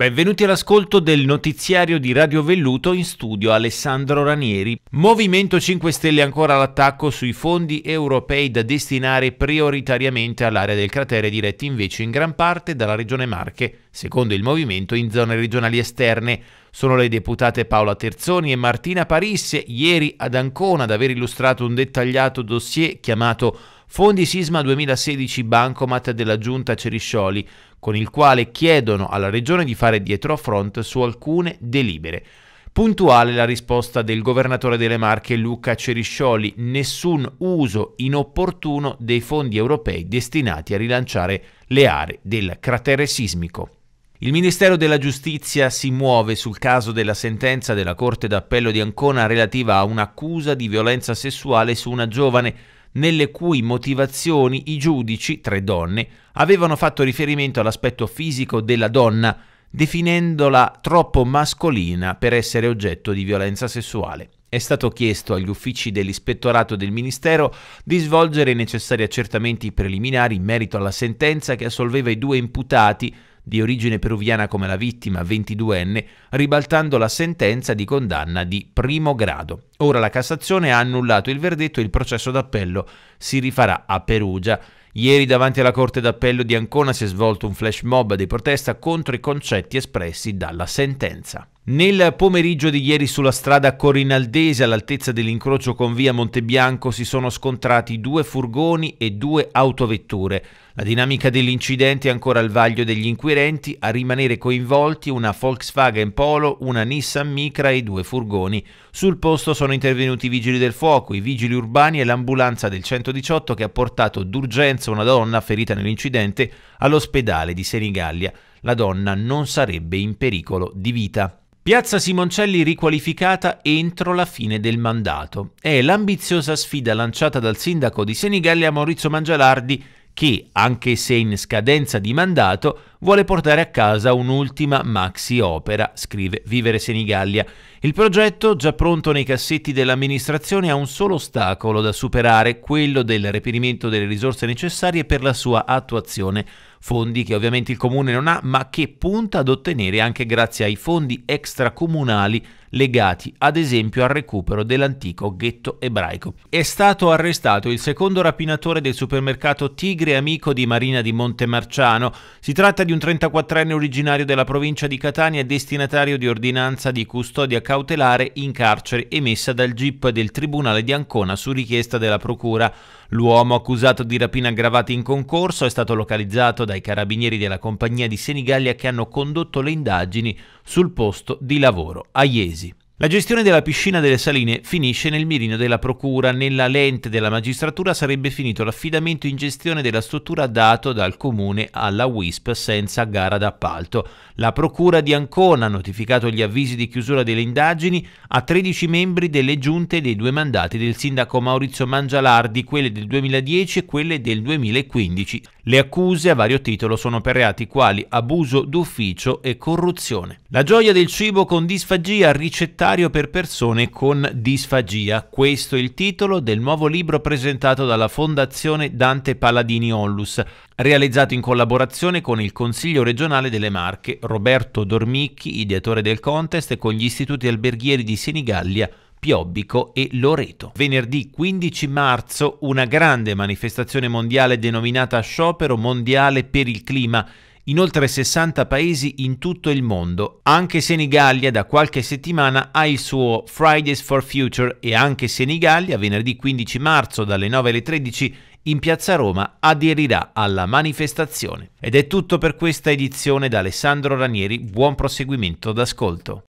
Benvenuti all'ascolto del notiziario di Radio Velluto in studio Alessandro Ranieri. Movimento 5 Stelle ancora all'attacco sui fondi europei da destinare prioritariamente all'area del cratere diretti invece in gran parte dalla Regione Marche, secondo il movimento in zone regionali esterne. Sono le deputate Paola Terzoni e Martina Parisse ieri ad Ancona ad aver illustrato un dettagliato dossier chiamato Fondi Sisma 2016 Bancomat della Giunta Ceriscioli, con il quale chiedono alla Regione di fare dietro front su alcune delibere. Puntuale la risposta del governatore delle Marche Luca Ceriscioli, nessun uso inopportuno dei fondi europei destinati a rilanciare le aree del cratere sismico. Il Ministero della Giustizia si muove sul caso della sentenza della Corte d'Appello di Ancona relativa a un'accusa di violenza sessuale su una giovane nelle cui motivazioni i giudici, tre donne, avevano fatto riferimento all'aspetto fisico della donna, definendola troppo mascolina per essere oggetto di violenza sessuale. È stato chiesto agli uffici dell'ispettorato del Ministero di svolgere i necessari accertamenti preliminari in merito alla sentenza che assolveva i due imputati di origine peruviana come la vittima, 22enne, ribaltando la sentenza di condanna di primo grado. Ora la Cassazione ha annullato il verdetto e il processo d'appello si rifarà a Perugia Ieri davanti alla Corte d'Appello di Ancona si è svolto un flash mob di protesta contro i concetti espressi dalla sentenza. Nel pomeriggio di ieri sulla strada Corinaldese all'altezza dell'incrocio con via Montebianco si sono scontrati due furgoni e due autovetture. La dinamica dell'incidente è ancora al vaglio degli inquirenti, a rimanere coinvolti una Volkswagen Polo, una Nissan Micra e due furgoni. Sul posto sono intervenuti i vigili del fuoco, i vigili urbani e l'ambulanza del 118 che ha portato d'urgenza Vicenza una donna ferita nell'incidente all'ospedale di Senigallia. La donna non sarebbe in pericolo di vita. Piazza Simoncelli riqualificata entro la fine del mandato. È l'ambiziosa sfida lanciata dal sindaco di Senigallia Maurizio Mangialardi che, anche se in scadenza di mandato, vuole portare a casa un'ultima maxi opera, scrive Vivere Senigallia. Il progetto, già pronto nei cassetti dell'amministrazione, ha un solo ostacolo da superare, quello del reperimento delle risorse necessarie per la sua attuazione. Fondi che ovviamente il comune non ha, ma che punta ad ottenere anche grazie ai fondi extracomunali legati ad esempio al recupero dell'antico ghetto ebraico. È stato arrestato il secondo rapinatore del supermercato Tigre Amico di Marina di Montemarciano. Si tratta di di un 34enne originario della provincia di Catania è destinatario di ordinanza di custodia cautelare in carcere emessa dal GIP del Tribunale di Ancona su richiesta della Procura. L'uomo accusato di rapina aggravata in concorso è stato localizzato dai carabinieri della compagnia di Senigallia che hanno condotto le indagini sul posto di lavoro a Iesi. La gestione della piscina delle saline finisce nel mirino della procura, nella lente della magistratura sarebbe finito l'affidamento in gestione della struttura dato dal comune alla WISP senza gara d'appalto. La procura di Ancona ha notificato gli avvisi di chiusura delle indagini a 13 membri delle giunte dei due mandati del sindaco Maurizio Mangialardi, quelle del 2010 e quelle del 2015. Le accuse a vario titolo sono per reati quali abuso d'ufficio e corruzione. La gioia del cibo con disfagia, ricettario per persone con disfagia. Questo è il titolo del nuovo libro presentato dalla Fondazione Dante Paladini Onlus, realizzato in collaborazione con il Consiglio regionale delle Marche, Roberto Dormicchi, ideatore del contest, e con gli istituti alberghieri di Senigallia, Piobbico e Loreto. Venerdì 15 marzo una grande manifestazione mondiale denominata Sciopero Mondiale per il Clima in oltre 60 paesi in tutto il mondo. Anche Senigallia da qualche settimana ha il suo Fridays for Future e anche Senigallia venerdì 15 marzo dalle 9 alle 13 in piazza Roma aderirà alla manifestazione. Ed è tutto per questa edizione da Alessandro Ranieri, buon proseguimento d'ascolto.